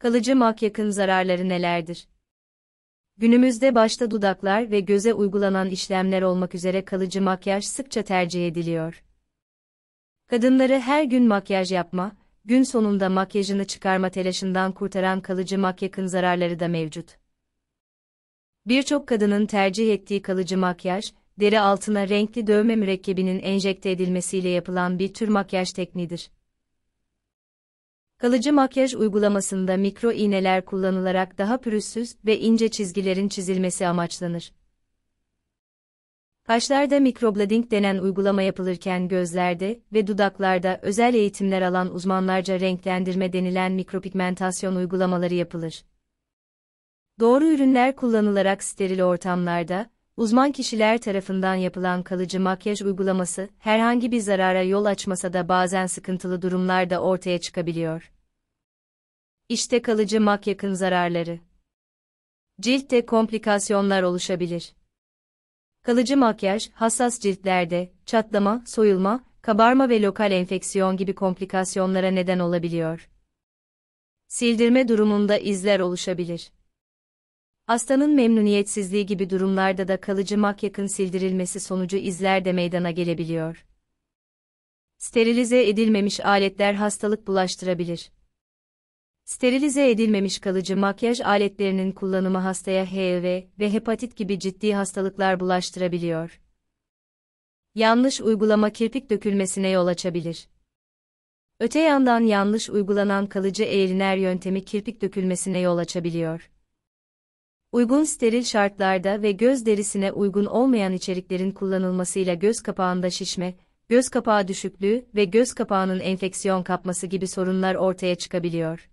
Kalıcı makyakın zararları nelerdir? Günümüzde başta dudaklar ve göze uygulanan işlemler olmak üzere kalıcı makyaj sıkça tercih ediliyor. Kadınları her gün makyaj yapma, gün sonunda makyajını çıkarma telaşından kurtaran kalıcı makyakın zararları da mevcut. Birçok kadının tercih ettiği kalıcı makyaj, deri altına renkli dövme mürekkebinin enjekte edilmesiyle yapılan bir tür makyaj tekniğidir. Kalıcı makyaj uygulamasında mikro iğneler kullanılarak daha pürüzsüz ve ince çizgilerin çizilmesi amaçlanır. Kaşlarda mikroblading denen uygulama yapılırken gözlerde ve dudaklarda özel eğitimler alan uzmanlarca renklendirme denilen mikropigmentasyon uygulamaları yapılır. Doğru ürünler kullanılarak steril ortamlarda uzman kişiler tarafından yapılan kalıcı makyaj uygulaması, herhangi bir zarara yol açmasa da bazen sıkıntılı durumlar da ortaya çıkabiliyor. İşte kalıcı makyakın zararları. Ciltte komplikasyonlar oluşabilir. Kalıcı makyaj, hassas ciltlerde, çatlama, soyulma, kabarma ve lokal enfeksiyon gibi komplikasyonlara neden olabiliyor. Sildirme durumunda izler oluşabilir. Hastanın memnuniyetsizliği gibi durumlarda da kalıcı makyakın sildirilmesi sonucu izler de meydana gelebiliyor. Sterilize edilmemiş aletler hastalık bulaştırabilir. Sterilize edilmemiş kalıcı makyaj aletlerinin kullanımı hastaya HIV ve hepatit gibi ciddi hastalıklar bulaştırabiliyor. Yanlış uygulama kirpik dökülmesine yol açabilir. Öte yandan yanlış uygulanan kalıcı eğriner yöntemi kirpik dökülmesine yol açabiliyor. Uygun steril şartlarda ve göz derisine uygun olmayan içeriklerin kullanılmasıyla göz kapağında şişme, göz kapağı düşüklüğü ve göz kapağının enfeksiyon kapması gibi sorunlar ortaya çıkabiliyor.